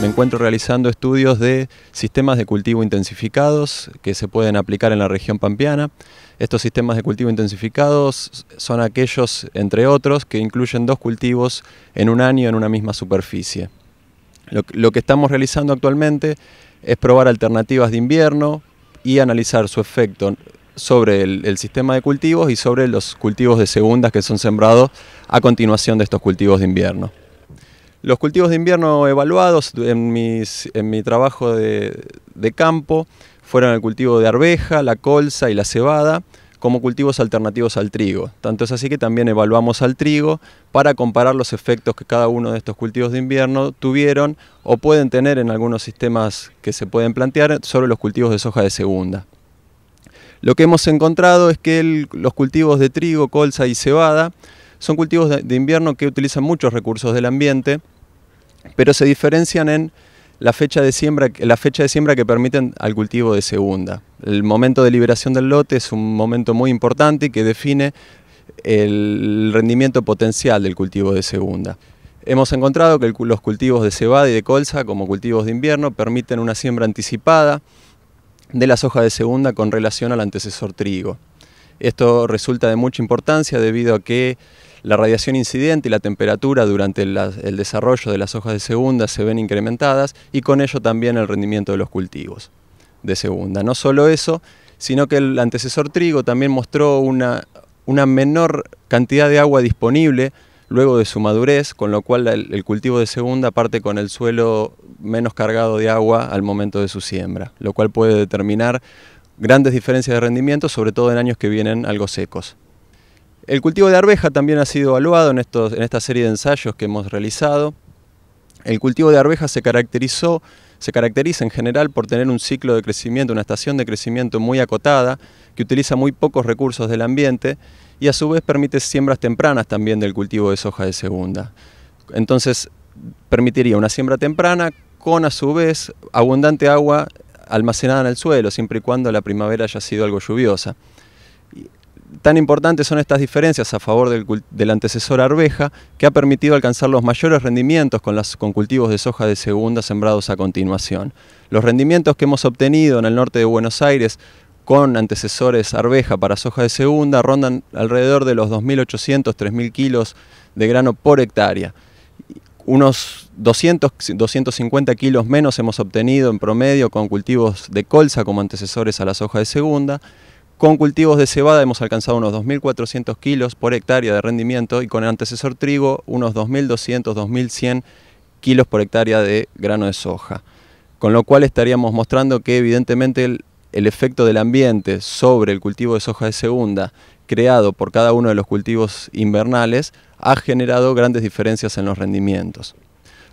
me encuentro realizando estudios de sistemas de cultivo intensificados que se pueden aplicar en la región pampeana. Estos sistemas de cultivo intensificados son aquellos, entre otros, que incluyen dos cultivos en un año en una misma superficie. Lo, que estamos realizando actualmente es probar alternativas de invierno y analizar su efecto sobre el, el, sistema de cultivos y sobre los cultivos de segundas que son sembrados a continuación de estos cultivos de invierno. Los cultivos de invierno evaluados en, mi trabajo de, campo fueron el cultivo de arveja, la colza y la cebada como cultivos alternativos al trigo. Tanto es así que también evaluamos al trigo para comparar los efectos que cada uno de estos cultivos de invierno tuvieron o pueden tener en algunos sistemas que se pueden plantear sobre los cultivos de soja de segunda. Lo que hemos encontrado es que los cultivos de trigo, colza y cebada son cultivos de invierno que utilizan muchos recursos del ambiente, pero se diferencian en la fecha de siembra, la fecha de siembra que permiten al cultivo de segunda. El momento de liberación del lote es un momento muy importante que define el rendimiento potencial del cultivo de segunda. Hemos encontrado que los cultivos de cebada y de colza, como cultivos de invierno, permiten una siembra anticipada de la hojas de segunda con relación al antecesor trigo. Esto resulta de mucha importancia debido a que la radiación incidente y la temperatura durante el desarrollo de las hojas de segunda se ven incrementadas y con ello también el rendimiento de los cultivos de segunda. No solo eso, sino que el antecesor trigo también mostró una menor cantidad de agua disponible luego de su madurez, con lo cual el, cultivo de segunda parte con el suelo menos cargado de agua al momento de su siembra, lo cual puede determinar grandes diferencias de rendimiento, sobre todo en años que vienen algo secos. El cultivo de arveja también ha sido evaluado en, estos, en esta serie de ensayos que hemos realizado. El cultivo de arveja se caracterizó, se caracteriza en general por tener un ciclo de crecimiento, una estación de crecimiento muy acotada, que utiliza muy pocos recursos del ambiente y a su vez permite siembras tempranas también del cultivo de soja de segunda. Entonces, permitiría una siembra temprana con a su vez abundante agua almacenada en el suelo, siempre y cuando la primavera haya sido algo lluviosa tan importantes son estas diferencias a favor del, antecesor arveja que ha permitido alcanzar los mayores rendimientos con, con cultivos de soja de segunda sembrados a continuación. Los rendimientos que hemos obtenido en el norte de Buenos Aires con antecesores arveja para soja de segunda rondan alrededor de los 2.800-3.000 kilos de grano por hectárea. Unos 250 kilos menos hemos obtenido en promedio con cultivos de colza como antecesores a la soja de segunda con cultivos de cebada hemos alcanzado unos 2.400 kilos por hectárea de rendimiento y con el antecesor trigo unos 2.200, 2.100 kilos por hectárea de grano de soja. Con lo cual estaríamos mostrando que evidentemente el, efecto del ambiente sobre el cultivo de soja de segunda creado por cada uno de los cultivos invernales ha generado grandes diferencias en los rendimientos.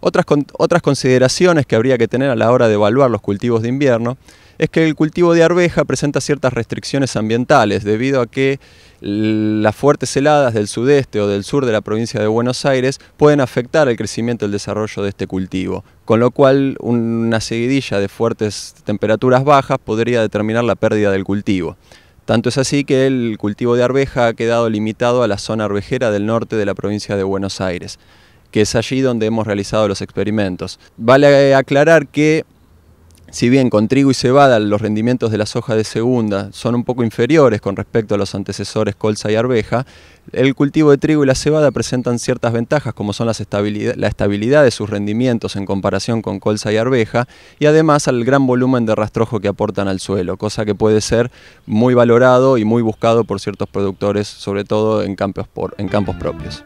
Otras, consideraciones que habría que tener a la hora de evaluar los cultivos de invierno es que el cultivo de arveja presenta ciertas restricciones ambientales debido a que las fuertes heladas del sudeste o del sur de la provincia de Buenos Aires pueden afectar el crecimiento y el desarrollo de este cultivo, con lo cual una seguidilla de fuertes temperaturas bajas podría determinar la pérdida del cultivo. Tanto es así que el cultivo de arveja ha quedado limitado a la zona arvejera del norte de la provincia de Buenos Aires que es allí donde hemos realizado los experimentos. Vale aclarar que si bien con trigo y cebada los rendimientos de la soja de segunda son un poco inferiores con respecto a los antecesores colza y arveja, el cultivo de trigo y la cebada presentan ciertas ventajas como son la estabilidad de sus rendimientos en comparación con colza y arveja y además al gran volumen de rastrojo que aportan al suelo, cosa que puede ser muy valorado y muy buscado por ciertos productores, sobre todo en en campos propios.